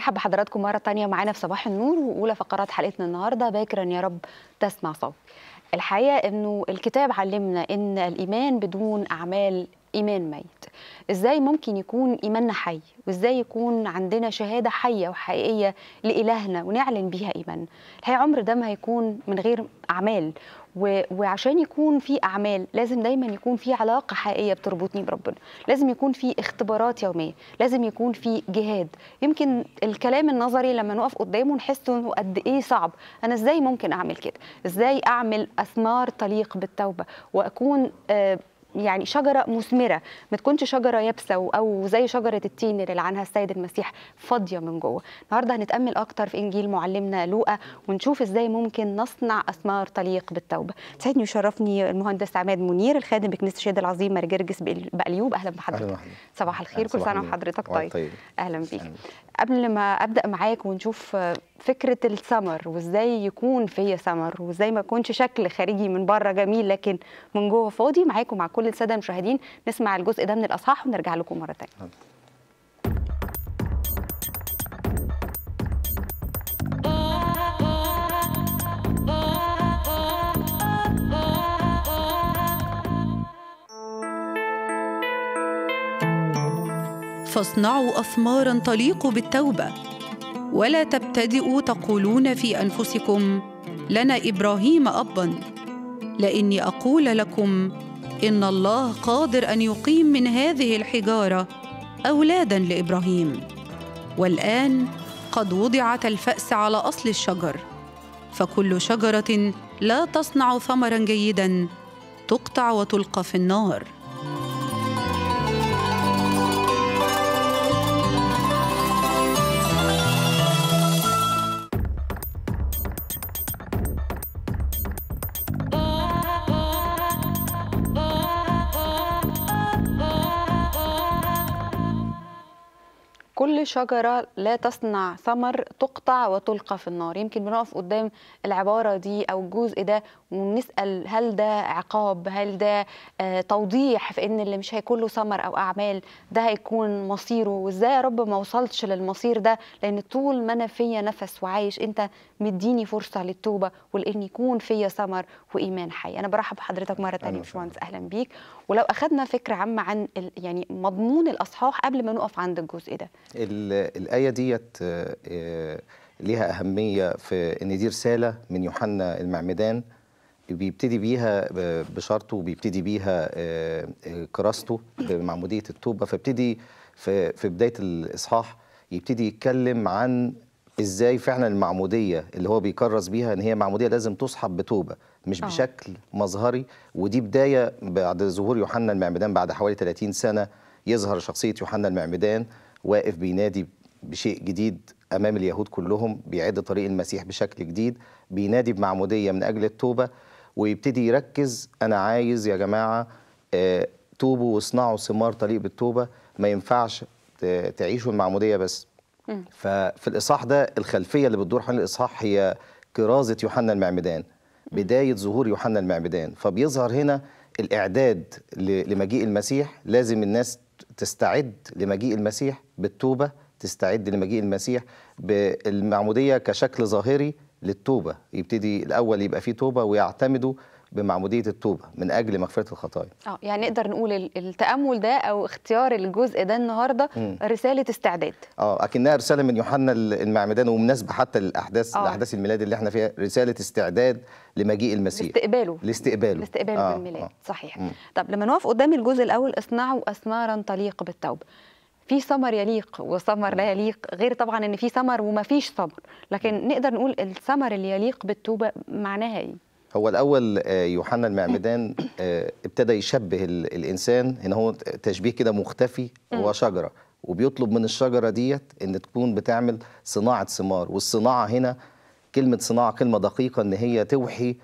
برحب بحضراتكم مرة تانية معانا في صباح النور وأولى فقرات حلقتنا النهاردة باكرا يا رب تسمع صوت الحقيقة أنه الكتاب علمنا أن الإيمان بدون أعمال إيمان ميت إزاي ممكن يكون إيماننا حي وإزاي يكون عندنا شهادة حية وحقيقية لإلهنا ونعلن بيها إيمان الحقيقة عمر ده ما هيكون من غير أعمال وعشان يكون في اعمال لازم دايما يكون في علاقه حقيقيه بتربطني بربنا لازم يكون في اختبارات يوميه لازم يكون في جهاد يمكن الكلام النظري لما نقف قدامه نحس انه قد ايه صعب انا ازاي ممكن اعمل كده ازاي اعمل اثمار تليق بالتوبه واكون آه، يعني شجره مثمره ما تكونش شجره يابسه او زي شجره التين اللي لعنها السيد المسيح فاضيه من جوه النهارده هنتامل اكتر في انجيل معلمنا لوقا ونشوف ازاي ممكن نصنع اثمار تليق بالتوبه تسعدني وشرفني المهندس عماد منير الخادم بكنيسه الشهيد العظيم مرجرجس بقليوب اهلا بحضرتك أهلا صباح الخير كل سنه وحضرتك طيب. طيب اهلا بيك قبل ما ابدا معاك ونشوف فكره السمر وازاي يكون فيا سمر وازاي ما يكونش شكل خارجي من بره جميل لكن من جوه فاضي معاكم مع كل الساده المشاهدين نسمع الجزء ده من الاصحاح ونرجع لكم مره ثانيه فاصنعوا أثمارا تليق بالتوبة ولا تبتدئوا تقولون في انفسكم لنا ابراهيم ابا لاني اقول لكم ان الله قادر ان يقيم من هذه الحجاره اولادا لابراهيم والان قد وضعت الفاس على اصل الشجر فكل شجره لا تصنع ثمرا جيدا تقطع وتلقى في النار كل شجرة لا تصنع ثمر تقطع وتلقى في النار يمكن بنقف قدام العبارة دي أو الجزء ده ونسأل هل ده عقاب هل ده آه، توضيح في أن اللي مش هيكون له ثمر أو أعمال ده هيكون مصيره وإزاي يا رب ما وصلتش للمصير ده لأن طول ما أنا فيا نفس وعايش أنت مديني فرصة للتوبة ولأن يكون فيا ثمر وإيمان حي أنا برحب بحضرتك مرة تانية باشمهندس أهلا بيك ولو أخذنا فكرة عامة عن يعني مضمون الأصحاح قبل ما نقف عند الجزء ده الآية ديت آه، آه، ليها أهمية في إن دي رسالة من يوحنا المعمدان بيبتدي بيها بشرطه وبيبتدي بيها آه، كراسته بمعمودية التوبة فابتدي في, بداية الإصحاح يبتدي يتكلم عن ازاي فعلا المعموديه اللي هو بيكرس بيها ان هي معموديه لازم تصحب بتوبه مش بشكل مظهري ودي بدايه بعد ظهور يوحنا المعمدان بعد حوالي 30 سنه يظهر شخصيه يوحنا المعمدان واقف بينادي بشيء جديد امام اليهود كلهم بيعد طريق المسيح بشكل جديد بينادي بمعموديه من اجل التوبه ويبتدي يركز انا عايز يا جماعه آه، توبوا واصنعوا ثمار طريق بالتوبه ما ينفعش تعيشوا المعموديه بس ففي الاصحاح ده الخلفيه اللي بتدور حول الاصحاح هي كرازه يوحنا المعمدان بدايه ظهور يوحنا المعمدان فبيظهر هنا الاعداد لمجيء المسيح لازم الناس تستعد لمجيء المسيح بالتوبه تستعد لمجيء المسيح بالمعموديه كشكل ظاهري للتوبه يبتدي الاول يبقى فيه توبه ويعتمدوا بمعموديه التوبه من اجل مغفره الخطايا. اه يعني نقدر نقول التامل ده او اختيار الجزء ده النهارده رساله استعداد. اه اكنها رساله من يوحنا المعمدان ومناسبه حتى للاحداث الاحداث آه. الميلاد اللي احنا فيها رساله استعداد لمجيء المسيح. لاستقباله. لاستقباله. لاستقباله آه. بالميلاد آه. صحيح. مم. طب لما نقف قدام الجزء الاول اصنعوا اثمارا تليق بالتوبه. في ثمر يليق وثمر لا يليق غير طبعا ان في ثمر وما فيش ثمر لكن نقدر نقول الثمر اللي يليق بالتوبه معناها ايه هو الاول آه، يوحنا المعمدان آه، ابتدى يشبه الانسان ان هو تشبيه كده مختفي هو شجره وبيطلب من الشجره ديت ان تكون بتعمل صناعه ثمار والصناعه هنا كلمه صناعه كلمه دقيقه ان هي توحي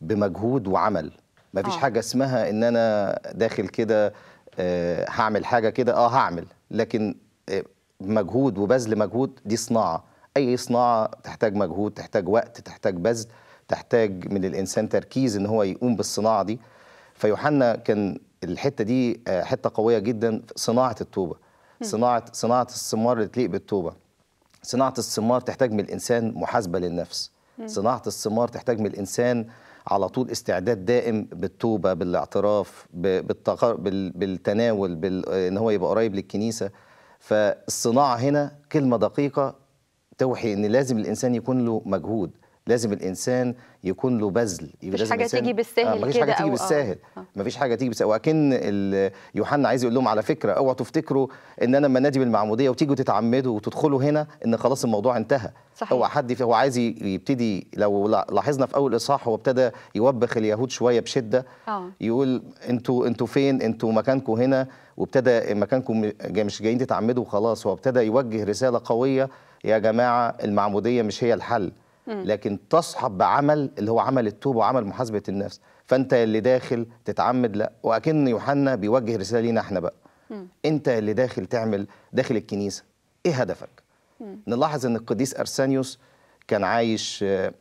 بمجهود وعمل مفيش آه. حاجه اسمها ان انا داخل كده آه هعمل حاجه كده اه هعمل لكن آه مجهود وبذل مجهود دي صناعه اي صناعه تحتاج مجهود تحتاج وقت تحتاج بذل تحتاج من الانسان تركيز ان هو يقوم بالصناعه دي فيوحنا كان الحته دي آه، حته قويه جدا صناعه التوبه صناعه صناعه الثمار اللي تليق بالتوبه صناعه الثمار تحتاج من الانسان محاسبه للنفس صناعه الثمار تحتاج من الانسان على طول استعداد دائم بالتوبه بالاعتراف بالتناول آه، ان هو يبقى قريب للكنيسه فالصناعه هنا كلمه دقيقه توحي ان لازم الانسان يكون له مجهود لازم الانسان يكون له بذل مفيش حاجه تيجي بالسهل آه مفيش حاجه تيجي بالسهل آه. آه. مفيش حاجه تيجي بالسهل واكن يوحنا عايز يقول لهم على فكره اوعوا تفتكروا ان انا لما نادي بالمعموديه وتيجوا تتعمدوا وتدخلوا هنا ان خلاص الموضوع انتهى صحيح. هو حد هو عايز يبتدي لو لاحظنا في اول اصحاح هو ابتدى يوبخ اليهود شويه بشده آه. يقول انتوا انتوا فين انتوا مكانكم هنا وابتدى مكانكم جاي مش جايين تتعمدوا وخلاص هو ابتدى يوجه رساله قويه يا جماعه المعموديه مش هي الحل لكن تصحب بعمل اللي هو عمل التوب وعمل محاسبه النفس فانت اللي داخل تتعمد لا واكن يوحنا بيوجه رساله لينا احنا بقى انت اللي داخل تعمل داخل الكنيسه ايه هدفك نلاحظ ان القديس ارسانيوس كان عايش آه،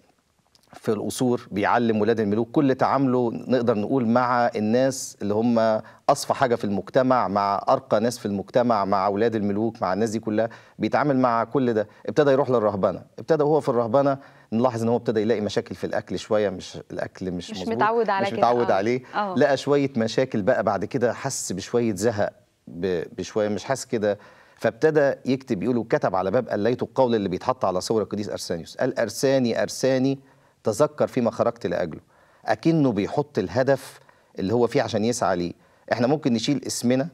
في القصور بيعلم ولاد الملوك كل تعامله نقدر نقول مع الناس اللي هم اصفى حاجه في المجتمع مع ارقى ناس في المجتمع مع اولاد الملوك مع الناس دي كلها بيتعامل مع كل ده ابتدى يروح للرهبنه ابتدى وهو في الرهبنه نلاحظ ان هو ابتدى يلاقي مشاكل في الاكل شويه مش الاكل مش مش متعود على مش متعود كده. آه. عليه أوه. لقى شويه مشاكل بقى بعد كده حس بشويه زهق بشويه مش حاسس كده فابتدى يكتب يقول وكتب على باب ليت القول اللي بيتحط على صور القديس ارسانيوس قال ارساني ارساني تذكر فيما خرجت لاجله اكنه بيحط الهدف اللي هو فيه عشان يسعى ليه احنا ممكن نشيل اسمنا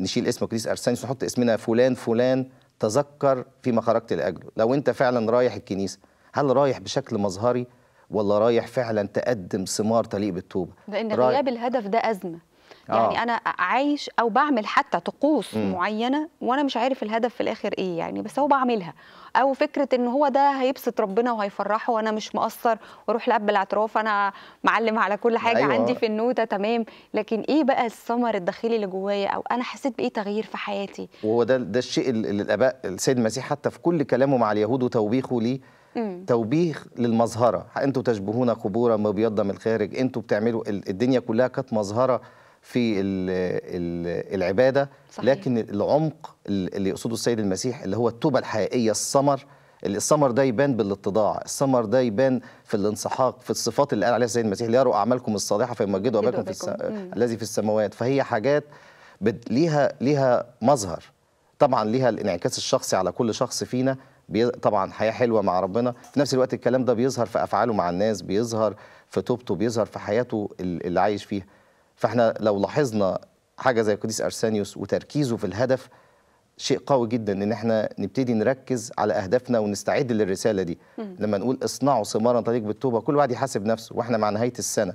نشيل اسم كريس أرسانيس ونحط اسمنا فلان فلان تذكر فيما خرجت لاجله لو انت فعلا رايح الكنيسه هل رايح بشكل مظهري ولا رايح فعلا تقدم ثمار تليق بالتوبه لان غياب الهدف ده ازمه يعني آه. انا عايش او بعمل حتى طقوس معينه وانا مش عارف الهدف في الاخر ايه يعني بس هو بعملها او فكره ان هو ده هيبسط ربنا وهيفرحه وانا مش مقصر واروح لاب الاعتراف انا معلم على كل حاجه أيوة. عندي في النوته تمام لكن ايه بقى الثمر الداخلي اللي جوايا او انا حسيت بايه تغيير في حياتي وهو ده ده الشيء اللي الاباء السيد المسيح حتى في كل كلامه مع اليهود وتوبيخه ليه توبيخ للمظهره انتوا تشبهون قبورا مبيضه من الخارج انتوا بتعملوا الدنيا كلها كانت مظهره في العباده صحيح. لكن العمق اللي يقصده السيد المسيح اللي هو التوبه الحقيقيه الثمر الصمر ده يبان بالاتضاع الصمر ده يبان في الانسحاق في الصفات اللي قال عليها السيد المسيح ليروا اعمالكم الصالحه فيمجدوا اباكم في الذي في السماوات فهي حاجات ليها ليها مظهر طبعا ليها الانعكاس الشخصي على كل شخص فينا طبعا حياه حلوه مع ربنا في نفس الوقت الكلام ده بيظهر في افعاله مع الناس بيظهر في توبته بيظهر في حياته اللي عايش فيها فاحنا لو لاحظنا حاجه زي قديس ارسانيوس وتركيزه في الهدف شيء قوي جدا ان احنا نبتدي نركز على اهدافنا ونستعد للرساله دي لما نقول اصنعوا ثمارا طريق بالتوبه كل واحد يحاسب نفسه واحنا مع نهايه السنه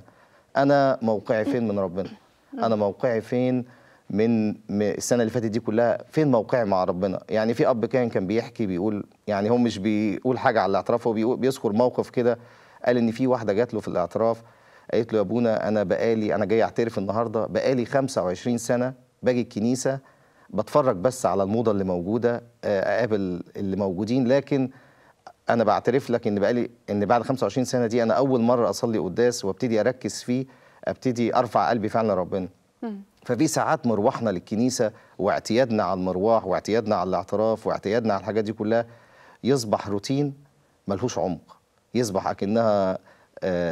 انا موقعي فين من ربنا انا موقعي فين من السنه اللي فاتت دي كلها فين موقعي مع ربنا يعني في اب كان كان بيحكي بيقول يعني هو مش بيقول حاجه على الاعتراف هو بيذكر موقف كده قال ان في واحده جات له في الاعتراف قالت له يا ابونا انا بقالي انا جاي اعترف النهارده بقالي 25 سنه باجي الكنيسه بتفرج بس على الموضه اللي موجوده آه، اقابل اللي موجودين لكن انا بعترف لك ان بقالي ان بعد 25 سنه دي انا اول مره اصلي قداس وابتدي اركز فيه ابتدي ارفع قلبي فعلا لربنا ففي ساعات مروحنا للكنيسه واعتيادنا على المرواح واعتيادنا على الاعتراف واعتيادنا على الحاجات دي كلها يصبح روتين ملهوش عمق يصبح اكنها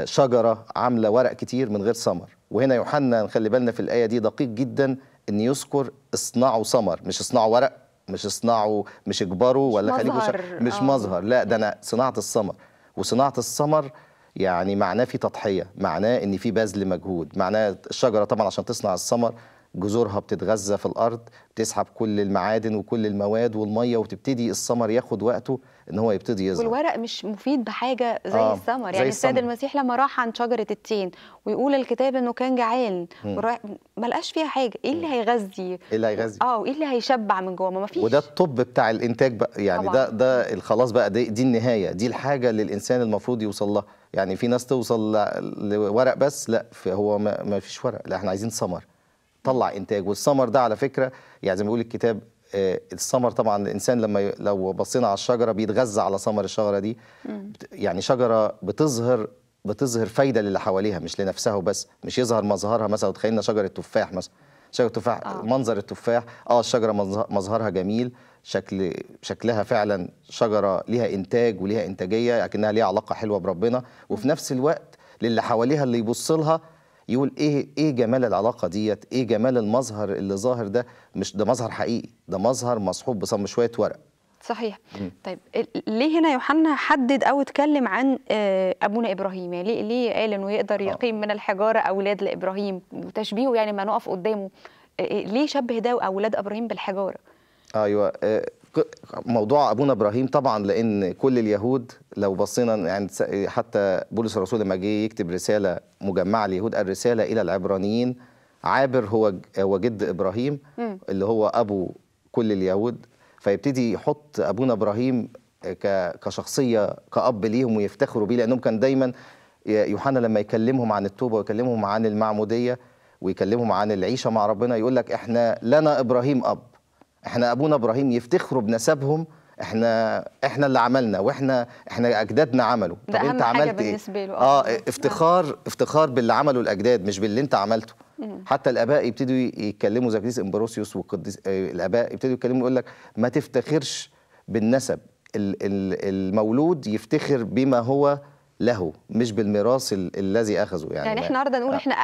شجره عامله ورق كتير من غير سمر وهنا يوحنا خلي بالنا في الايه دي دقيق جدا ان يذكر اصنعوا سمر مش اصنعوا ورق مش اصنعوا مش اكبروا ولا خليكوا مش, مش آه. مظهر لا ده انا صناعه السمر وصناعه السمر يعني معناه في تضحيه معناه ان في بذل مجهود معناه الشجره طبعا عشان تصنع السمر جذورها بتتغذى في الارض بتسحب كل المعادن وكل المواد والميه وتبتدي الثمر ياخد وقته ان هو يبتدي يظهر والورق مش مفيد بحاجه زي آه الثمر يعني السيد المسيح لما راح عند شجره التين ويقول الكتاب انه كان جعان ما لقاش فيها حاجه ايه اللي هيغذي ايه اللي هيغذي اه وايه اللي هيشبع من جوه ما فيش وده الطب بتاع الانتاج بقى يعني طبعا. ده ده خلاص بقى دي, دي النهايه دي الحاجه اللي الانسان المفروض يوصل لها يعني في ناس توصل لورق بس لا هو ما فيش ورق لا احنا عايزين ثمر تطلع انتاج والثمر ده على فكره يعني زي ما بيقول الكتاب آه، الثمر طبعا الانسان لما لو بصينا على الشجره بيتغذى على ثمر الشجره دي يعني شجره بتظهر بتظهر فايده للي حواليها مش لنفسها وبس مش يظهر مظهرها مثلا تخيلنا شجره تفاح مثلا شجره تفاح آه. منظر التفاح اه الشجره مظهرها جميل شكل شكلها فعلا شجره ليها انتاج وليها انتاجيه لكنها ليها علاقه حلوه بربنا وفي نفس الوقت للي حواليها اللي يبص لها يقول ايه ايه جمال العلاقه ديت ايه جمال المظهر اللي ظاهر ده مش ده مظهر حقيقي ده مظهر مصحوب بصم شويه ورق صحيح طيب ليه هنا يوحنا حدد او اتكلم عن آه، ابونا ابراهيم يعني ليه ليه قال انه يقدر آه. يقيم من الحجاره اولاد لابراهيم وتشبيهه يعني ما نقف قدامه آه، ليه شبه ده واولاد ابراهيم بالحجاره ايوه موضوع ابونا ابراهيم طبعا لان كل اليهود لو بصينا يعني حتى بولس الرسول لما جه يكتب رساله مجمعه اليهود الرساله الى العبرانيين عابر هو هو جد ابراهيم اللي هو ابو كل اليهود فيبتدي يحط ابونا ابراهيم آه، كشخصيه كاب ليهم ويفتخروا بيه لانهم كان دايما يوحنا لما يكلمهم عن التوبه ويكلمهم عن المعموديه ويكلمهم عن العيشه مع ربنا يقول لك احنا لنا ابراهيم اب احنا ابونا ابراهيم يفتخروا بنسبهم احنا احنا اللي عملنا واحنا احنا اجدادنا عملوا طب انت عملت ايه آه،, اه افتخار افتخار باللي عمله الاجداد مش باللي انت عملته حتى الاباء يبتدوا يتكلموا زي قديس امبروسيوس والقديس آه، الاباء يبتدوا يتكلموا يقول لك ما تفتخرش بالنسب المولود يفتخر بما هو له مش بالميراث الذي اخذه يعني يعني احنا النهارده نقول احنا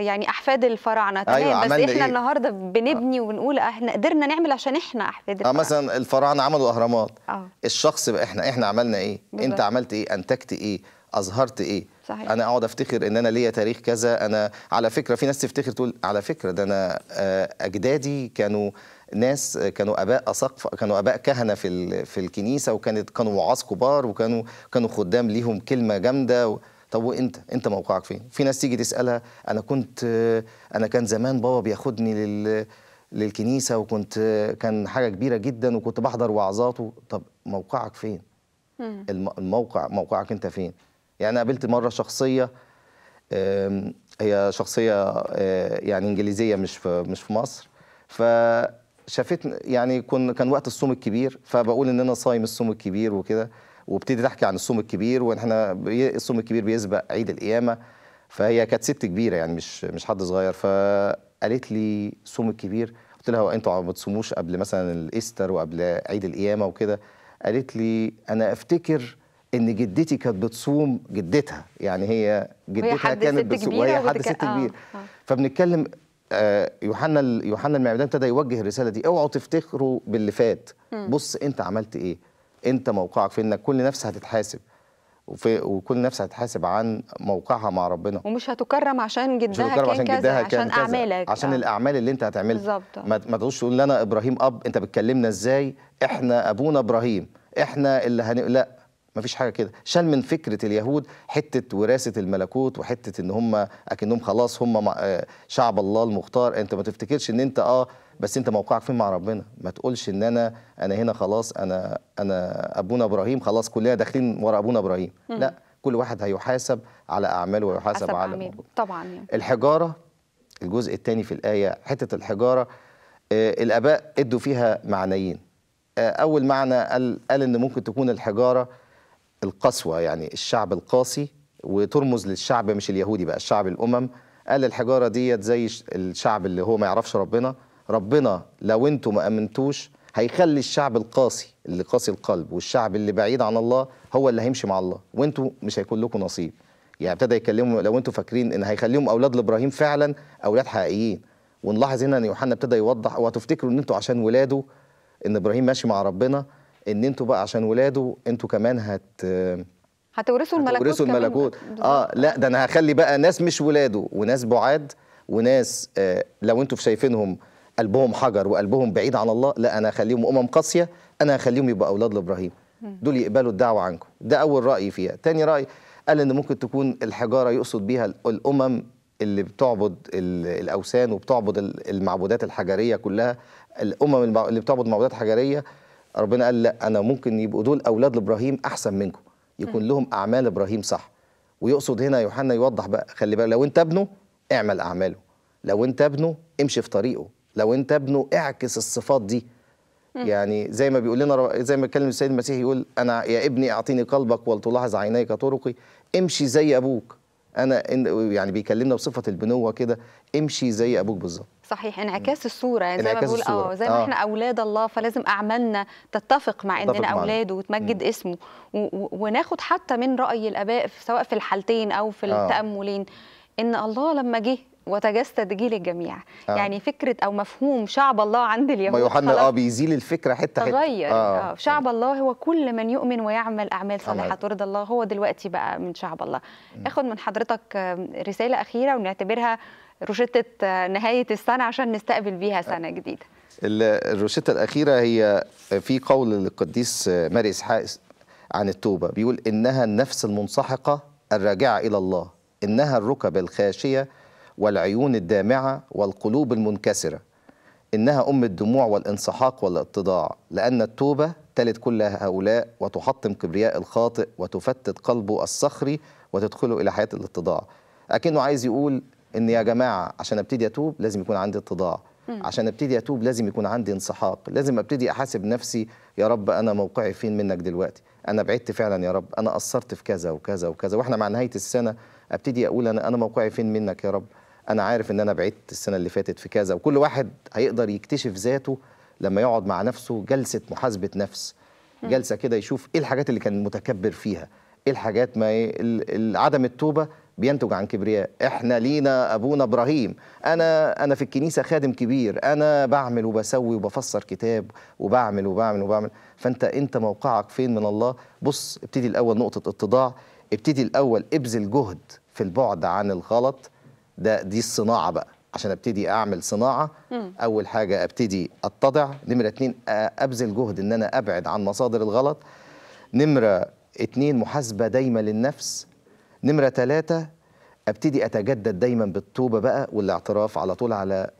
يعني احفاد الفراعنه أيوة، تمام أيوة بس احنا إيه؟ النهارده بنبني آه. ونقول احنا قدرنا نعمل عشان احنا احفاد الفراعنه اه مثلا الفراعنه عملوا اهرامات آه. الشخص بقى احنا احنا عملنا ايه بالضبط. انت عملت ايه انتجت ايه اظهرت ايه صحيح. انا اقعد افتخر ان انا ليا تاريخ كذا انا على فكره في ناس تفتخر تقول على فكره ده انا آه، اجدادي كانوا ناس كانوا اباء اسقف كانوا اباء كهنه في في الكنيسه وكانت كانوا وعاظ كبار وكانوا كانوا خدام ليهم كلمه جامده و... طب وانت انت موقعك فين في ناس تيجي تسالها انا كنت انا كان زمان بابا بياخدني لل للكنيسه وكنت كان حاجه كبيره جدا وكنت بحضر وعظاته طب موقعك فين الموقع موقعك انت فين يعني قابلت مره شخصيه هي شخصيه آه، يعني انجليزيه مش في مش في مصر ف شافت يعني كن كان وقت الصوم الكبير فبقول ان انا صايم الصوم الكبير وكده وابتدي تحكي عن الصوم الكبير وان احنا الصوم الكبير بيسبق عيد القيامه فهي كانت ست كبيره يعني مش مش حد صغير فقالت لي الصوم الكبير قلت لها انتوا ما بتصوموش قبل مثلا الايستر وقبل عيد القيامه وكده قالت لي انا افتكر ان جدتي كانت بتصوم جدتها يعني هي جدتها كانت بتصوم وهي حد ست آه. كبير آه. فبنتكلم آه، يوحنا يوحنا المعمدان ابتدى يوجه الرساله دي اوعوا تفتخروا باللي فات بص انت عملت ايه انت موقعك في انك كل نفس هتتحاسب وفي وكل نفس هتحاسب عن موقعها مع ربنا ومش هتكرم عشان جدها هتكرم كان عشان كذا جدها كان عشان كذا اعمالك عشان آه. الاعمال اللي انت هتعملها بالظبط ما تقولش تقول لنا ابراهيم اب انت بتكلمنا ازاي احنا ابونا ابراهيم احنا اللي هن... لا ما فيش حاجه كده شال من فكره اليهود حته وراثه الملكوت وحته ان هم اكنهم خلاص هم آه، شعب الله المختار انت ما تفتكرش ان انت اه بس انت موقعك فين مع ربنا ما تقولش ان انا انا هنا خلاص انا انا ابونا ابراهيم خلاص كلنا داخلين ورا ابونا ابراهيم لا كل واحد هيحاسب على اعماله ويحاسب على موجود. طبعا يعني. الحجاره الجزء الثاني في الايه حته الحجاره آه الاباء ادوا فيها معنيين آه اول معنى قال, قال ان ممكن تكون الحجاره القسوة يعني الشعب القاسي وترمز للشعب مش اليهودي بقى الشعب الأمم قال الحجارة ديت زي الشعب اللي هو ما يعرفش ربنا ربنا لو انتوا ما أمنتوش هيخلي الشعب القاسي اللي قاسي القلب والشعب اللي بعيد عن الله هو اللي هيمشي مع الله وانتوا مش هيكون لكم نصيب يعني ابتدى يكلموا لو انتوا فاكرين ان هيخليهم اولاد لابراهيم فعلا اولاد حقيقيين ونلاحظ هنا ان يوحنا ابتدى يوضح وهتفتكروا ان انتوا عشان ولاده ان ابراهيم ماشي مع ربنا ان انتوا بقى عشان ولاده انتوا كمان هت هتورثوا الملكوت هتورثوا الملكوت اه لا ده انا هخلي بقى ناس مش ولاده وناس بعاد وناس آه لو انتوا شايفينهم قلبهم حجر وقلبهم بعيد عن الله لا انا هخليهم امم قاسيه انا هخليهم يبقى اولاد لابراهيم دول يقبلوا الدعوه عنكم ده اول راي فيها تاني راي قال ان ممكن تكون الحجاره يقصد بيها الامم اللي بتعبد الاوثان وبتعبد المعبودات الحجريه كلها الامم اللي بتعبد معبودات حجريه ربنا قال لا انا ممكن يبقوا دول اولاد لابراهيم احسن منكم يكون م. لهم اعمال ابراهيم صح ويقصد هنا يوحنا يوضح بقى خلي بالك لو انت ابنه اعمل اعماله لو انت ابنه امشي في طريقه لو انت ابنه اعكس الصفات دي م. يعني زي ما بيقول لنا زي ما اتكلم السيد المسيح يقول انا يا ابني اعطيني قلبك ولتلاحظ عينيك طرقي امشي زي ابوك انا يعني بيكلمنا بصفه البنوه كده امشي زي ابوك بالظبط صحيح انعكاس الصوره يعني زي ما بقول اه زي ما آه. احنا اولاد الله فلازم اعمالنا تتفق مع اننا اولاده وتمجد م. اسمه وناخد حتى من راي الاباء سواء في الحالتين او في آه. التاملين ان الله لما جه وتجسد جيل الجميع آه. يعني فكره او مفهوم شعب الله عند اليهود ما يوحنا اه بيزيل الفكره حته حته تغير آه. آه. شعب الله هو كل من يؤمن ويعمل اعمال صالحه ترضى الله هو دلوقتي بقى من شعب الله م. اخد من حضرتك رساله اخيره ونعتبرها روشتة آه، نهاية السنة عشان نستقبل بيها سنة جديدة الروشتة الأخيرة هي في قول للقديس آه، ماري إسحاق عن التوبة بيقول إنها النفس المنسحقة الراجعة إلى الله إنها الركب الخاشية والعيون الدامعة والقلوب المنكسرة إنها أم الدموع والانسحاق والاتضاع لأن التوبة تلد كل هؤلاء وتحطم كبرياء الخاطئ وتفتت قلبه الصخري وتدخله إلى حياة الاتضاع أكنه عايز يقول ان يا جماعه عشان ابتدي اتوب لازم يكون عندي اتضاع عشان ابتدي اتوب لازم يكون عندي انسحاق لازم ابتدي احاسب نفسي يا رب انا موقعي فين منك دلوقتي انا بعدت فعلا يا رب انا قصرت في كذا وكذا وكذا واحنا مع نهايه السنه ابتدي اقول انا انا موقعي فين منك يا رب انا عارف ان انا بعدت السنه اللي فاتت في كذا وكل واحد هيقدر يكتشف ذاته لما يقعد مع نفسه جلسه محاسبه نفس جلسه كده يشوف ايه الحاجات اللي كان متكبر فيها ايه الحاجات ما عدم التوبه بينتج عن كبرياء احنا لينا ابونا ابراهيم انا انا في الكنيسه خادم كبير انا بعمل وبسوي وبفسر كتاب وبعمل وبعمل وبعمل فانت انت موقعك فين من الله بص ابتدي الاول نقطه اتضاع ابتدي الاول ابذل جهد في البعد عن الغلط ده دي الصناعه بقى عشان ابتدي اعمل صناعه اول حاجه ابتدي اتضع نمره اتنين ابذل جهد ان انا ابعد عن مصادر الغلط نمره اتنين محاسبه دايمه للنفس نمرة ثلاثة أبتدي أتجدد دايما بالتوبة بقى والاعتراف على طول على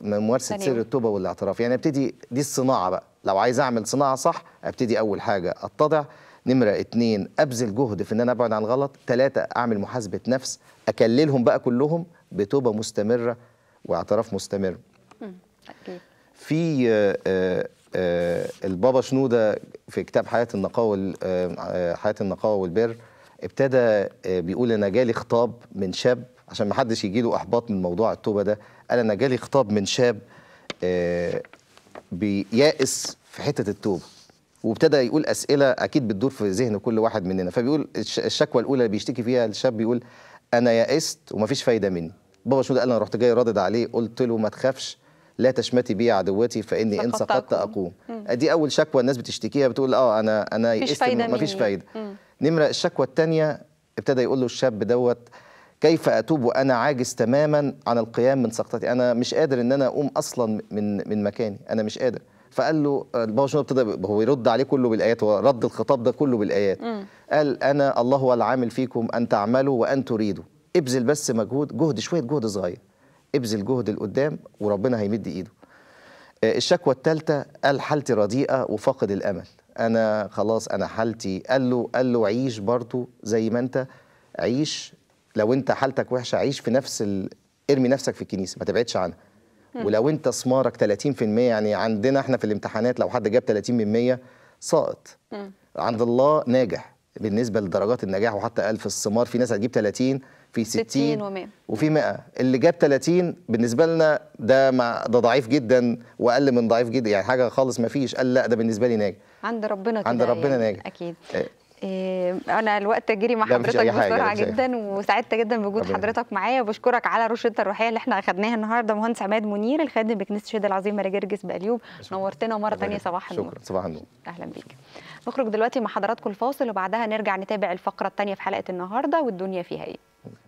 ممارسة سر التوبة والاعتراف يعني أبتدي دي الصناعة بقى لو عايز أعمل صناعة صح أبتدي أول حاجة أتضع نمرة اتنين أبذل جهد في إن أنا أبعد عن الغلط تلاتة أعمل محاسبة نفس أكللهم بقى كلهم بتوبة مستمرة واعتراف مستمر أكيد. في آه، آه، آه، البابا شنودة في كتاب حياة النقاوة حياة النقاوة والبر ابتدى آه، بيقول انا جالي خطاب من شاب عشان ما حدش يجي له احباط من موضوع التوبه ده قال انا جالي خطاب من شاب آه، بيائس في حته التوبه وابتدى يقول اسئله اكيد بتدور في ذهن كل واحد مننا فبيقول الشكوى الاولى اللي بيشتكي فيها الشاب بيقول انا يائست ومفيش فايده مني بابا شنودة قال انا رحت جاي رادد عليه قلت له ما تخافش لا تشمتي بي عدوتي فاني ان سقطت اقوم ادي اول شكوى الناس بتشتكيها بتقول اه انا انا يئست مفيش فايده نمره الشكوى الثانيه ابتدى يقول له الشاب دوت كيف اتوب وانا عاجز تماما عن القيام من سقطتي انا مش قادر ان انا اقوم اصلا من من مكاني انا مش قادر فقال له البابا شنو ابتدى هو يرد عليه كله بالايات هو رد الخطاب ده كله بالايات م. قال انا الله هو العامل فيكم ان تعملوا وان تريدوا ابذل بس مجهود جهد شويه جهد صغير ابذل جهد لقدام وربنا هيمد ايده آه، الشكوى الثالثه قال حالتي رديئه وفاقد الامل انا خلاص انا حالتي قال له قال له عيش برضه زي ما انت عيش لو انت حالتك وحشه عيش في نفس ال... ارمي نفسك في الكنيسه ما تبعدش عنها ولو انت سمارك 30% يعني عندنا احنا في الامتحانات لو حد جاب 30 من 100 ساقط عند الله ناجح بالنسبه لدرجات النجاح وحتى قال في السمار في ناس هتجيب 30 في 60, 60 و100 وفي 100 اللي جاب 30 بالنسبه لنا ده مع ده ضعيف جدا واقل من ضعيف جدا يعني حاجه خالص ما فيش قال لا ده بالنسبه لي ناجح عند ربنا كده عند يعني، ربنا يعني ناجح اكيد إيه. إيه. انا الوقت جري مع حضرتك بسرعه جدا وسعدت جدا بوجود حضرتك معايا وبشكرك على رشدتك الروحيه اللي احنا اخذناها النهارده مهندس عماد منير الخادم بكنيسه الشهيد العظيم مراجرجس باليوب نورتنا مره ثانيه صباح النور شكرا صباح النور اهلا بيك نخرج دلوقتي مع حضراتكم الفاصل وبعدها نرجع نتابع الفقره الثانيه في حلقه النهارده والدنيا فيها ايه